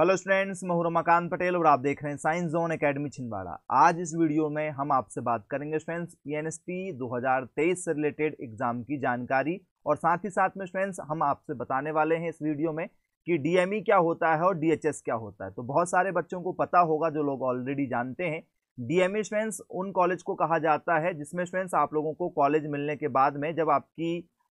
hello students मैं रमाकांत पटेल और आप देख रहे हैं साइंस जोन एकेडमी छिंदवाड़ा आज इस वीडियो में हम आपसे बात करेंगे स्टूडेंट्स पीएनएसपी 2023 से रिलेटेड एग्जाम की जानकारी और साथ ही साथ में स्टूडेंट्स हम आपसे बताने वाले हैं इस वीडियो में कि डीएमई क्या होता है और डीएचएस क्या होता है तो बहुत सारे बच्चों को पता होगा जो लोग ऑलरेडी जानते हैं डीएमई स्टूडेंट्स उन कॉलेज को कहा जाता है जिसमें स्टूडेंट्स आप लोगों को कॉलेज मिलने के बाद में जब आपकी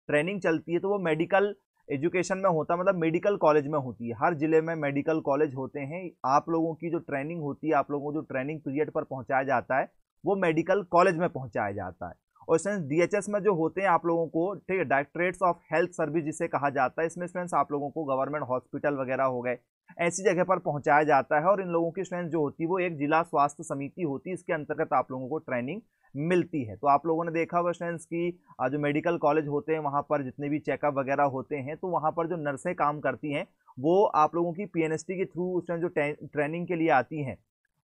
ट्रेनिंग चलती है तो वो मेडिकल एजुकेशन में होता मतलब मेडिकल कॉलेज में होती है हर ज़िले में मेडिकल कॉलेज होते हैं आप लोगों की जो ट्रेनिंग होती है आप लोगों को जो ट्रेनिंग पीरियड पर पहुँचाया जाता है वो मेडिकल कॉलेज में पहुँचाया जाता है और एच डीएचएस में जो होते हैं आप लोगों को ठीक है डायरेक्टरेट्स ऑफ हेल्थ सर्विस जिसे कहा जाता है इसमें स्टूडेंट्स आप लोगों को गवर्नमेंट हॉस्पिटल वगैरह हो गए ऐसी जगह पर पहुंचाया जाता है और इन लोगों की स्टूडेंट्स जो होती है वो एक जिला स्वास्थ्य समिति होती है इसके अंतर्गत आप लोगों को ट्रेनिंग मिलती है तो आप लोगों ने देखा होगा स्टूडेंट्स की जो मेडिकल कॉलेज होते हैं वहाँ पर जितने भी चेकअप वगैरह होते हैं तो वहाँ पर जो नर्सें काम करती हैं वो आप लोगों की पीएनएसटी के थ्रू उस जो ट्रेनिंग के लिए आती हैं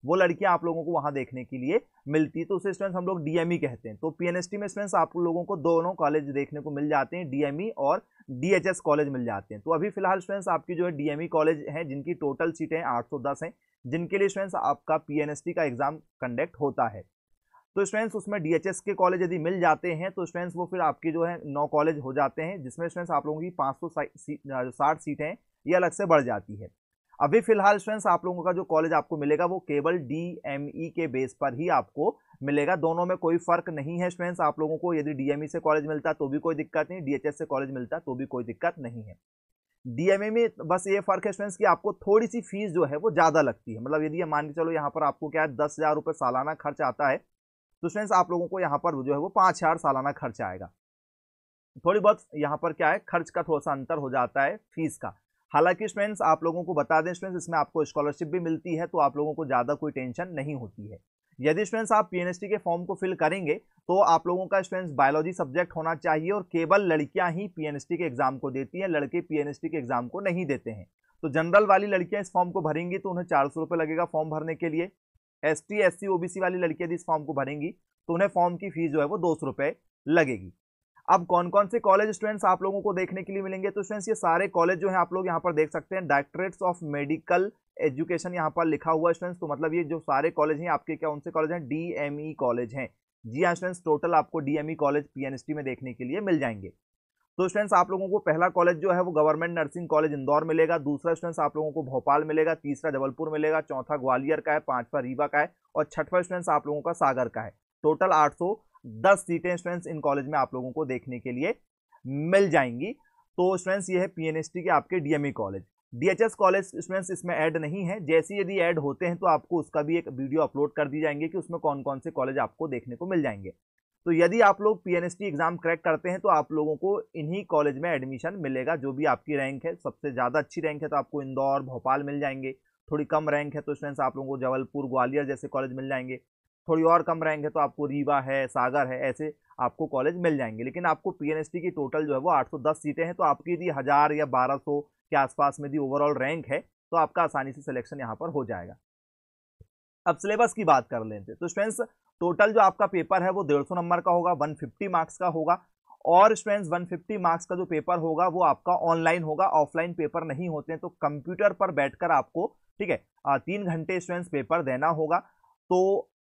वो लड़कियां आप लोगों को वहां देखने के लिए मिलती है तो उसे स्टूडेंट्स हम लोग डीएमई e कहते हैं तो पीएनएसटी में स्टूडेंट्स आप लोगों को दोनों कॉलेज देखने को मिल जाते हैं डीएमई e और डीएचएस कॉलेज मिल जाते हैं तो अभी फिलहाल स्टूडेंट्स आपकी जो है डीएमई कॉलेज है जिनकी टोटल सीटें आठ सौ दस हैं जिनके लिए स्टूडेंट्स आपका पी का एग्जाम कंडक्ट होता है तो स्टूडेंट्स उसमें डीएचएस के कॉलेज यदि मिल जाते हैं तो स्टूडेंट्स वो फिर आपके जो है नौ कॉलेज हो जाते हैं जिसमें स्टूडेंट्स आप लोगों की पाँच सौ साठ सीटें ये अलग से बढ़ जाती है अभी फिलहाल स्टूडेंट्स आप लोगों का जो कॉलेज आपको मिलेगा वो केवल डीएमई e के बेस पर ही आपको मिलेगा दोनों में कोई फर्क नहीं है स्टूडेंट्स आप लोगों को यदि डीएमई e से कॉलेज मिलता तो भी कोई दिक्कत नहीं डीएचएस से कॉलेज मिलता तो भी कोई दिक्कत नहीं है डीएमए e में बस ये फर्क है स्टूडेंट्स कि आपको थोड़ी सी फीस जो है वो ज़्यादा लगती है मतलब यदि ये मान के चलो यहाँ पर आपको क्या है दस हज़ार रुपये सालाना खर्च आता है तो स्टूडेंट्स आप लोगों को यहाँ पर जो है वो पाँच हज़ार सालाना खर्च आएगा थोड़ी बहुत यहाँ पर क्या है खर्च का थोड़ा सा अंतर हो जाता है फीस का हालांकि स्टूडेंट्स आप लोगों को बता दें स्टूडेंट्स इसमें आपको स्कॉलरशिप भी मिलती है तो आप लोगों को ज़्यादा कोई टेंशन नहीं होती है यदि स्टूडेंट्स आप पीएनएसटी के फॉर्म को फिल करेंगे तो आप लोगों का स्टूडेंट्स बायोलॉजी सब्जेक्ट होना चाहिए और केवल लड़कियां ही पीएनएसटी के एग्जाम को देती हैं लड़के पीएनएसटी के एग्जाम को नहीं देते हैं तो जनरल वाली लड़कियां इस फॉर्म को भरेंगी तो उन्हें चार सौ लगेगा फॉर्म भरने के लिए S T S C O B C वाली लड़कियाँ यदि इस फॉर्म को भरेंगी तो उन्हें फॉर्म की फीस जो है वो दो सौ लगेगी अब कौन कौन से कॉलेज स्टूडेंट्स आप लोगों को देखने के लिए मिलेंगे तो स्टूडेंट्स ये सारे कॉलेज जो है आप लोग यहाँ पर देख सकते हैं डायरेक्टरेट्स ऑफ मेडिकल एजुकेशन यहाँ पर लिखा हुआ स्टूडेंट्स तो मतलब ये जो सारे कॉलेज हैं आपके क्या उनसे कॉलेज हैं डी कॉलेज e हैं जी हाँ स्टूडेंट्स टोटल आपको डी कॉलेज पी में देखने के लिए मिल जाएंगे तो स्टूडेंट्स आप लोगों को पहला कॉलेज जो है वो गवर्नमेंट नर्सिंग कॉलेज इंदौर मिलेगा दूसरा स्टूडेंट्स आप लोगों को भोपाल मिलेगा तीसरा जबलपुर मिलेगा चौथा ग्वालियर का है पांचवा रीवा का है और छठवा स्टूडेंट्स आप लोगों का सागर का है टोटल आठ सौ दस सीटें स्टूडेंट्स इन कॉलेज में आप लोगों को देखने के लिए मिल जाएंगी तो स्टूडेंट्स ये है पीएनएसटी के आपके DME college DHS college students इसमें ऐड नहीं है जैसे यदि ऐड होते हैं तो आपको उसका भी एक वीडियो अपलोड कर दी जाएंगे कि उसमें कौन कौन से कॉलेज आपको देखने को मिल जाएंगे तो यदि आप लोग पीएनएसटी एग्जाम क्रैक करते हैं तो आप लोगों को इन्हीं कॉलेज में एडमिशन मिलेगा जो भी आपकी रैंक है सबसे ज़्यादा अच्छी रैंक है तो आपको इंदौर भोपाल मिल जाएंगे थोड़ी कम रैंक है तो स्टूडेंट्स आप लोगों को जबलपुर ग्वालियर जैसे कॉलेज मिल जाएंगे थोड़ी और कम रैंक है तो आपको रीवा है सागर है ऐसे आपको कॉलेज मिल जाएंगे लेकिन आपको पीएनएसटी की टोटल जो है वो 810 सीटें हैं तो आपकी यदि हज़ार या 1200 के आसपास में यदि ओवरऑल रैंक है तो आपका आसानी से सिलेक्शन यहाँ पर हो जाएगा अब सिलेबस की बात कर लेते हैं तो स्टूडेंट्स टोटल जो आपका पेपर है वो डेढ़ नंबर का होगा वन मार्क्स का होगा और स्टूडेंट्स 150 मार्क्स का जो पेपर होगा वो आपका ऑनलाइन होगा ऑफलाइन पेपर नहीं होते हैं तो कंप्यूटर पर बैठकर आपको ठीक है तीन घंटे स्टूडेंट्स पेपर देना होगा तो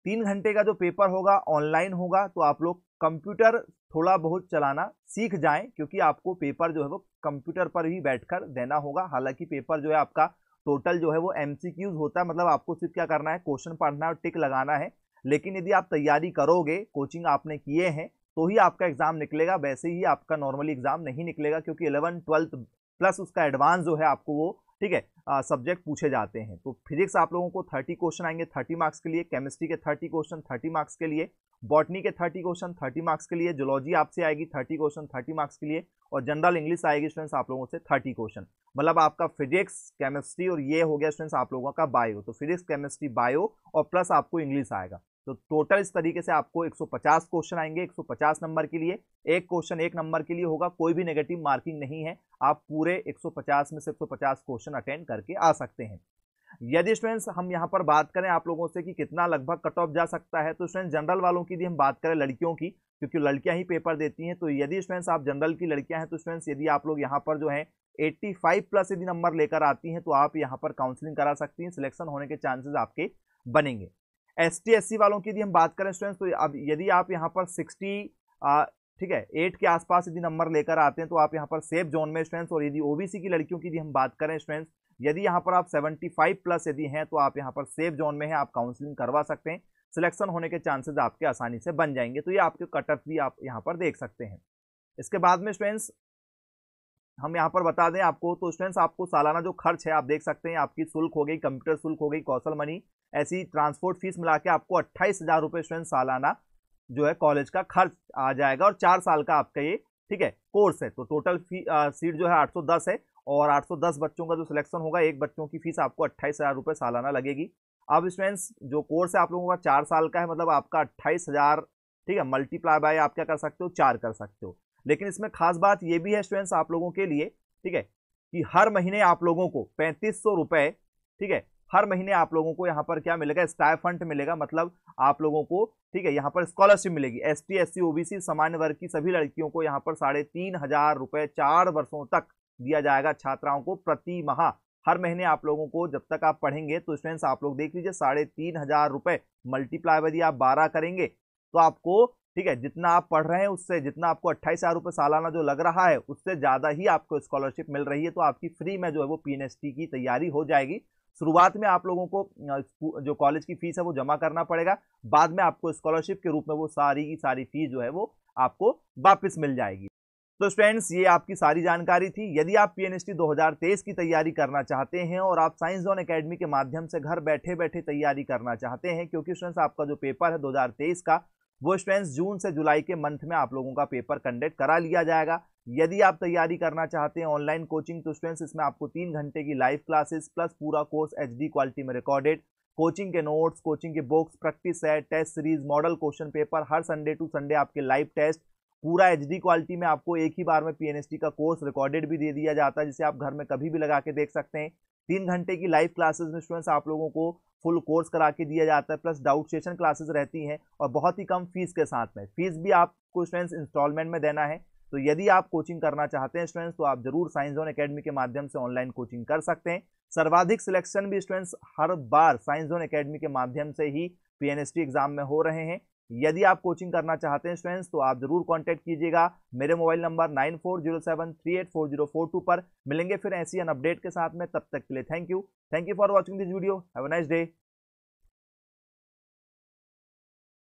तीन घंटे का जो पेपर होगा ऑनलाइन होगा तो आप लोग कंप्यूटर थोड़ा बहुत चलाना सीख जाएं क्योंकि आपको पेपर जो है वो कंप्यूटर पर ही बैठकर देना होगा हालांकि पेपर जो है आपका टोटल जो है वो एम होता है मतलब आपको सिर्फ क्या करना है क्वेश्चन पढ़ना है और टिक लगाना है लेकिन यदि आप तैयारी करोगे कोचिंग आपने किए हैं तो ही आपका एग्ज़ाम निकलेगा वैसे ही आपका नॉर्मली एग्ज़ाम नहीं निकलेगा क्योंकि इलेवन ट्वेल्थ प्लस उसका एडवांस जो है आपको वो ठीक है सब्जेक्ट पूछे जाते हैं तो फिजिक्स आप लोगों को थर्टी क्वेश्चन आएंगे थर्टी मार्क्स के लिए केमिस्ट्री के थर्टी क्वेश्चन थर्टी मार्क्स के लिए बॉटनी के थर्टी क्वेश्चन थर्टी मार्क्स के लिए जोलॉजी आपसे आएगी थर्टी क्वेश्चन थर्टी मार्क्स के लिए और जनरल इंग्लिश आएगी स्टूडेंट्स आप लोगों से थर्टी क्वेश्चन मतलब आपका फिजिक्स केमिस्ट्री और ये हो गया स्टूडेंट्स आप लोगों का बायो तो फिजिक्स केमिस्ट्री बायो और प्लस आपको इंग्लिश आएगा तो टोटल इस तरीके से आपको 150 क्वेश्चन आएंगे 150 नंबर के लिए एक क्वेश्चन एक नंबर के लिए होगा कोई भी नेगेटिव मार्किंग नहीं है आप पूरे 150 में से 150 क्वेश्चन अटेंड करके आ सकते हैं यदि स्टूडेंट्स हम यहां पर बात करें आप लोगों से कि कितना लगभग कट ऑफ जा सकता है तो स्टूडेंट जनरल वालों की भी हम बात करें लड़कियों की क्योंकि लड़कियां ही पेपर देती हैं तो यदि स्टूडेंट्स आप जनरल की लड़कियां हैं तो स्टूडेंट्स यदि आप लोग यहाँ पर जो है 85 प्लस यदि नंबर लेकर आती हैं तो आप यहां पर काउंसलिंग करा सकती हैं सिलेक्शन होने के चांसेस आपके बनेंगे एस टी e वालों की यदि हम बात करें स्टूडेंट्स तो अब यदि आप यहाँ पर सिक्सटी ठीक है एट के आसपास यदि नंबर लेकर आते हैं तो आप यहाँ पर सेफ जोन में स्टूडेंट्स और यदि ओबीसी की लड़कियों की यदि हम बात करें स्टूडेंट्स यदि यहाँ पर आप 75 प्लस यदि हैं तो आप यहाँ पर सेफ जोन में हैं आप काउंसलिंग करवा सकते हैं सिलेक्शन होने के चांसेस आपके आसानी से बन जाएंगे तो ये आपके ऑफ भी आप यहाँ पर देख सकते हैं इसके बाद में स्टूडेंट्स हम यहाँ पर बता दें आपको तो स्टूडेंट्स आपको सालाना जो खर्च है आप देख सकते हैं आपकी शुल्क हो गई कंप्यूटर शुल्क हो गई कौशल मनी ऐसी ट्रांसपोर्ट फीस मिला के आपको अट्ठाईस हज़ार रुपये स्टूडेंट सालाना जो है कॉलेज का खर्च आ जाएगा और चार साल का आपका ये ठीक है कोर्स है तो टोटल फी सीट जो है 810 है और 810 बच्चों का जो सिलेक्शन होगा एक बच्चों की फीस आपको अट्ठाईस हज़ार रुपये सालाना लगेगी अब स्टूडेंट्स जो कोर्स है आप लोगों का चार साल का है मतलब आपका अट्ठाईस हज़ार ठीक है मल्टीप्लाई बाय आप क्या कर सकते हो चार कर सकते हो लेकिन इसमें खास बात ये भी है स्टूडेंट्स आप लोगों के लिए ठीक है कि हर महीने आप लोगों को पैंतीस सौ रुपये ठीक है हर महीने आप लोगों को यहाँ पर क्या मिलेगा स्टाई फंड मिलेगा मतलब आप लोगों को ठीक है यहाँ पर स्कॉलरशिप मिलेगी S T S C OBC सामान्य वर्ग की सभी लड़कियों को यहाँ पर साढ़े तीन हजार रुपए चार वर्षों तक दिया जाएगा छात्राओं को प्रति माह हर महीने आप लोगों को जब तक आप पढ़ेंगे तो स्टूडेंट्स आप लोग देख लीजिए साढ़े तीन हजार रुपए मल्टीप्लाई यदि आप बारह करेंगे तो आपको ठीक है जितना आप पढ़ रहे हैं उससे जितना आपको अट्ठाईस हज़ार रुपये सालाना जो लग रहा है उससे ज़्यादा ही आपको स्कॉलरशिप मिल रही है तो आपकी फ्री में जो है वो पी की तैयारी हो जाएगी शुरुआत में आप लोगों को जो कॉलेज की फीस है वो जमा करना पड़ेगा बाद में आपको स्कॉलरशिप के रूप में वो सारी की सारी फीस जो है वो आपको वापस मिल जाएगी तो स्टूडेंट्स ये आपकी सारी जानकारी थी यदि आप पी एन 2023 की तैयारी करना चाहते हैं और आप साइंस जोन एकेडमी के माध्यम से घर बैठे बैठे तैयारी करना चाहते हैं क्योंकि स्टूडेंट्स आपका जो पेपर है तेईस का वो स्टूडेंट्स जून से जुलाई के मंथ में आप लोगों का पेपर कंडक्ट करा लिया जाएगा यदि आप तैयारी करना चाहते हैं ऑनलाइन कोचिंग तो स्टूडेंट्स इसमें आपको तीन घंटे की लाइव क्लासेस प्लस पूरा कोर्स एच क्वालिटी में रिकॉर्डेड कोचिंग के नोट्स कोचिंग के books practice set test series model question paper हर संडे टू संडे आपके लाइव टेस्ट पूरा एच क्वालिटी में आपको एक ही बार में पीएनएसटी का कोर्स रिकॉर्डेड भी दे दिया जाता है जिसे आप घर में कभी भी लगा के देख सकते हैं तीन घंटे की लाइव क्लासेस में स्टूडेंट्स आप लोगों को फुल कोर्स करा के दिया जाता है प्लस डाउट सेशन क्लासेस रहती हैं और बहुत ही कम फीस के साथ में फीस भी आपको स्टूडेंट्स इंस्टॉलमेंट में देना है तो यदि आप कोचिंग करना चाहते हैं स्टूडेंट्स तो आप जरूर साइंस जोन अकेडमी के माध्यम से ऑनलाइन कोचिंग कर सकते हैं सर्वाधिक सिलेक्शन भी स्टूडेंट्स हर बार साइंस जोन अकेडमी के माध्यम से ही पीएनएसटी एग्जाम में हो रहे हैं यदि आप कोचिंग करना चाहते हैं स्टूडेंट्स तो आप जरूर कांटेक्ट कीजिएगा मेरे mobile number nine four zero seven three eight four zero four two पर मिलेंगे फिर ऐसी अपडेट के साथ में तब तक के लिए thank you thank you for watching this video have a nice day